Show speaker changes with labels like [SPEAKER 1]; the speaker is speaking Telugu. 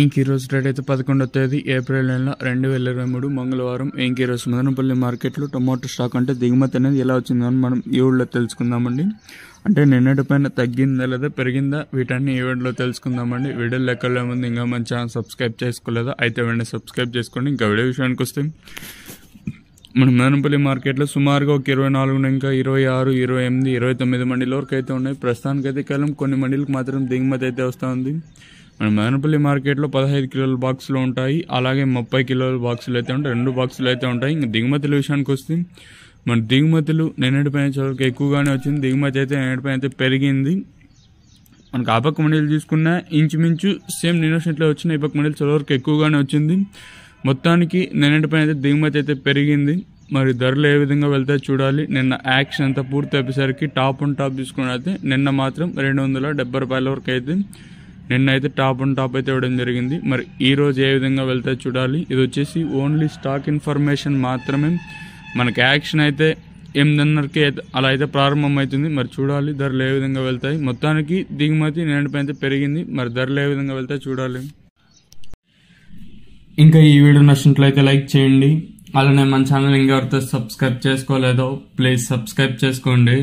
[SPEAKER 1] ఇంక ఈరోజు రేట్ అయితే పదకొండవ తేదీ ఏప్రిల్ నెల రెండు వేల ఇరవై మూడు మంగళవారం ఇంక ఈరోజు మదనపల్లి మార్కెట్లో టొమాటో స్టాక్ అంటే దిగుమతి అనేది ఎలా వచ్చిందని మనం ఈ ఊళ్ళో తెలుసుకుందామండి అంటే నిన్నటి పైన తగ్గిందా లేదా పెరిగిందా వీటన్ని ఈవెంట్లో తెలుసుకుందామండి వీడియో లెక్కల్లో ముందు ఇంకా మంచి ఛానల్ సబ్స్క్రైబ్ చేసుకోలేదా అయితే వెంటనే సబ్స్క్రైబ్ చేసుకోండి ఇంకా వీడియో విషయానికి వస్తే మన మదనపల్లి మార్కెట్లో సుమారుగా ఒక ఇరవై నాలుగు ఇంకా ఇరవై ఆరు ఇరవై ఎనిమిది ఇరవై తొమ్మిది మండీల వరకు అయితే ఉన్నాయి ప్రస్తుతానికి అయితే కేవలం కొన్ని మండీలకు మాత్రం దిగుమతి అయితే వస్తూ ఉంది మన మదనపల్లి మార్కెట్లో పదహైదు కిలోల బాక్సులు ఉంటాయి అలాగే ముప్పై కిలోల బాక్సులు అయితే ఉంటాయి రెండు బాక్సులు అయితే ఉంటాయి ఇంకా దిగుమతుల విషయానికి వస్తే మన దిగుమతులు నిన్నటి పైన చోటుకి ఎక్కువగానే వచ్చింది దిగుమతి అయితే నిన్నటి పైన అయితే పెరిగింది మనకు ఆ పక్క మండలి తీసుకున్న ఇంచుమించు సేమ్ నిన్న వచ్చినట్లే వచ్చిన ఈ పక్క మండలి చాలా వరకు ఎక్కువగానే వచ్చింది మొత్తానికి నిన్నటి పైన అయితే దిగుమతి అయితే పెరిగింది మరి ధరలు ఏ విధంగా వెళ్తాయో చూడాలి నిన్న యాక్షన్ అంతా పూర్తి అయిపోయేసరికి టాప్ అండ్ టాప్ అయితే నిన్న మాత్రం రెండు వందల డెబ్బై రూపాయల వరకు అయితే నిన్నైతే టాప్ అండ్ టాప్ అయితే ఇవ్వడం జరిగింది మరి ఈరోజు ఏ విధంగా వెళ్తే చూడాలి ఇది వచ్చేసి ఓన్లీ స్టాక్ ఇన్ఫర్మేషన్ మాత్రమే మనకి యాక్షన్ అయితే ఎనిమిదిన్నరకి అలా అయితే ప్రారంభమవుతుంది మరి చూడాలి ధరలు ఏ విధంగా వెళ్తాయి మొత్తానికి దిగుమతి నిన్నటిపై అయితే పెరిగింది మరి ధరలు ఏ విధంగా వెళ్తాయి చూడాలి
[SPEAKER 2] ఇంకా ఈ వీడియో నచ్చినట్లయితే లైక్ చేయండి అలానే మన ఛానల్ ఇంకా సబ్స్క్రైబ్ చేసుకోలేదో ప్లీజ్ సబ్స్క్రైబ్ చేసుకోండి